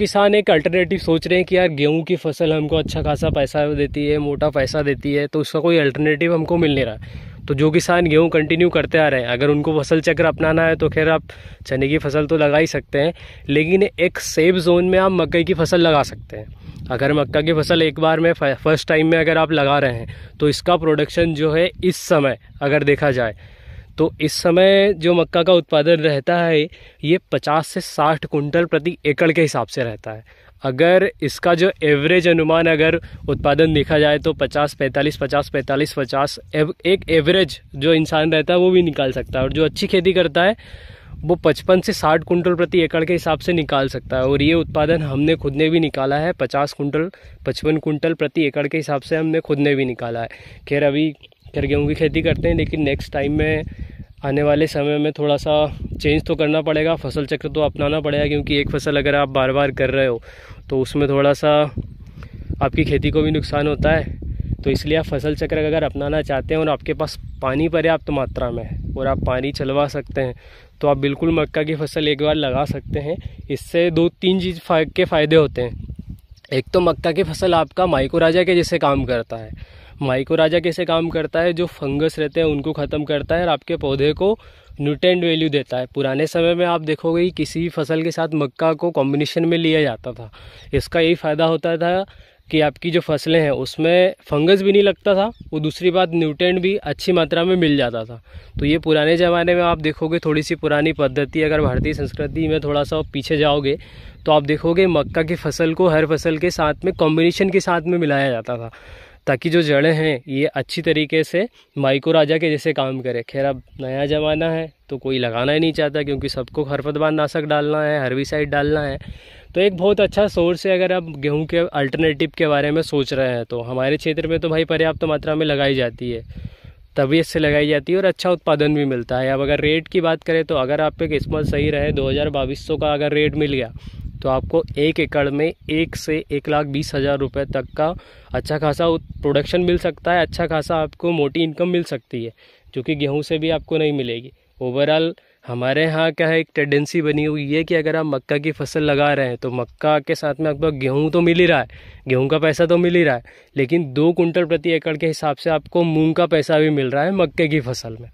किसान एक अल्टरनेटिव सोच रहे हैं कि यार गेहूं की फसल हमको अच्छा खासा पैसा देती है मोटा पैसा देती है तो उसका कोई अल्टरनेटिव हमको मिल नहीं रहा तो जो किसान गेहूं कंटिन्यू करते आ रहे हैं अगर उनको फसल चक्र अपनाना है तो खैर आप चने की फसल तो लगा ही सकते हैं लेकिन एक सेफ जोन में आप मकई की फसल लगा सकते हैं अगर मक्का की फसल एक बार में फर्स्ट टाइम में अगर आप लगा रहे हैं तो इसका प्रोडक्शन जो है इस समय अगर देखा जाए तो इस समय जो मक्का का उत्पादन रहता है ये 50 से 60 कुंटल प्रति एकड़ के हिसाब से रहता है अगर इसका जो एवरेज अनुमान अगर उत्पादन देखा जाए तो 50 45 50 45 50 एक एवरेज जो इंसान रहता है वो भी निकाल सकता है और जो अच्छी खेती करता है वो 55 से 60 कुंटल प्रति एकड़ के हिसाब से निकाल सकता है और ये उत्पादन हमने खुद ने भी निकाला है 50 कुंटल 55 कुंटल प्रति एकड़ के हिसाब से हमने खुद ने भी निकाला है खैर अभी खैर गेहूँ की खेती करते हैं लेकिन नेक्स्ट टाइम में आने वाले समय में थोड़ा सा चेंज तो करना पड़ेगा फसल चक्र तो अपनाना पड़ेगा क्योंकि एक फसल अगर आप बार बार कर रहे हो तो उसमें थोड़ा सा आपकी खेती को भी नुकसान होता है तो इसलिए आप फसल चक्र अगर अपनाना चाहते हैं और आपके पास पानी पर्याप्त तो मात्रा में है और आप पानी चलवा सकते हैं तो आप बिल्कुल मक्का की फसल एक बार लगा सकते हैं इससे दो तीन चीज़ के फ़ायदे होते हैं एक तो मक्का की फसल आपका माइकोराजा के जैसे काम करता है माइकोराजा कैसे काम करता है जो फंगस रहते हैं उनको ख़त्म करता है और आपके पौधे को न्यूट्रेंट वैल्यू देता है पुराने समय में आप देखोगे कि किसी फसल के साथ मक्का को कॉम्बिनेशन में लिया जाता था इसका यही फ़ायदा होता था कि आपकी जो फसलें हैं उसमें फंगस भी नहीं लगता था वो दूसरी बात न्यूट्रेंट भी अच्छी मात्रा में मिल जाता था तो ये पुराने ज़माने में आप देखोगे थोड़ी सी पुरानी पद्धति अगर भारतीय संस्कृति में थोड़ा सा पीछे जाओगे तो आप देखोगे मक्का की फसल को हर फसल के साथ में कॉम्बिनेशन के साथ में मिलाया जाता था ताकि जो जड़ें हैं ये अच्छी तरीके से माइकोराजा के जैसे काम करें खैर अब नया ज़माना है तो कोई लगाना ही नहीं चाहता क्योंकि सबको खरपतवार नाशक डालना है हर्बिसाइड डालना है तो एक बहुत अच्छा सोर्स है अगर आप गेहूं के अल्टरनेटिव के बारे में सोच रहे हैं तो हमारे क्षेत्र में तो भाई पर्याप्त तो मात्रा में लगाई जाती है तबीयत से लगाई जाती है और अच्छा उत्पादन भी मिलता है अब अगर रेट की बात करें तो अगर आपके किस्मत सही रहे दो हज़ार बाईस सौ का अगर रेट मिल गया तो आपको एक एकड़ में एक से एक लाख बीस हज़ार रुपये तक का अच्छा खासा प्रोडक्शन मिल सकता है अच्छा खासा आपको मोटी इनकम मिल सकती है जो कि गेहूँ से भी आपको नहीं मिलेगी ओवरऑल हमारे यहाँ क्या है एक टेंडेंसी बनी हुई है कि अगर आप मक्का की फसल लगा रहे हैं तो मक्का के साथ में आपको गेहूँ तो मिल ही रहा है गेहूँ का पैसा तो मिल ही रहा है लेकिन दो कुंटल प्रति एकड़ के हिसाब से आपको मूंग का पैसा भी मिल रहा है मक्के की फसल में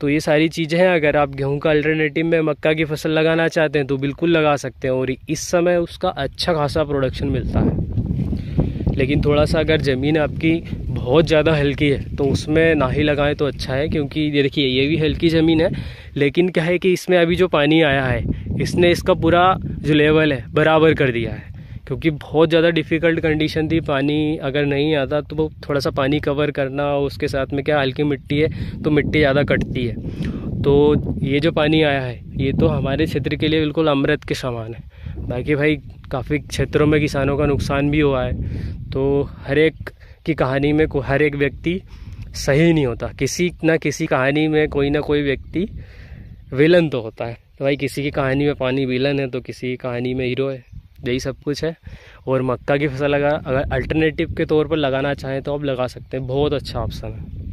तो ये सारी चीज़ें हैं अगर आप गेहूं का अल्टरनेटिव में मक्का की फसल लगाना चाहते हैं तो बिल्कुल लगा सकते हैं और इस समय उसका अच्छा खासा प्रोडक्शन मिलता है लेकिन थोड़ा सा अगर ज़मीन आपकी बहुत ज़्यादा हल्की है तो उसमें ना ही लगाएं तो अच्छा है क्योंकि ये देखिए ये भी हल्की ज़मीन है लेकिन क्या है कि इसमें अभी जो पानी आया है इसने इसका पूरा जो लेवल है बराबर कर दिया है क्योंकि बहुत ज़्यादा डिफ़िकल्ट कंडीशन थी पानी अगर नहीं आता तो वो थोड़ा सा पानी कवर करना उसके साथ में क्या हल्की मिट्टी है तो मिट्टी ज़्यादा कटती है तो ये जो पानी आया है ये तो हमारे क्षेत्र के लिए बिल्कुल अमृत के समान है बाकी भाई काफ़ी क्षेत्रों में किसानों का नुकसान भी हुआ है तो हर एक की कहानी में हर एक व्यक्ति सही नहीं होता किसी ना किसी कहानी में कोई ना कोई व्यक्ति विलन तो होता है तो भाई किसी की कहानी में पानी विलन है तो किसी की कहानी में हीरो है यही सब कुछ है और मक्का की फसल अगर अगर अल्टरनेटिव के तौर पर लगाना चाहें तो आप लगा सकते हैं बहुत अच्छा ऑप्शन है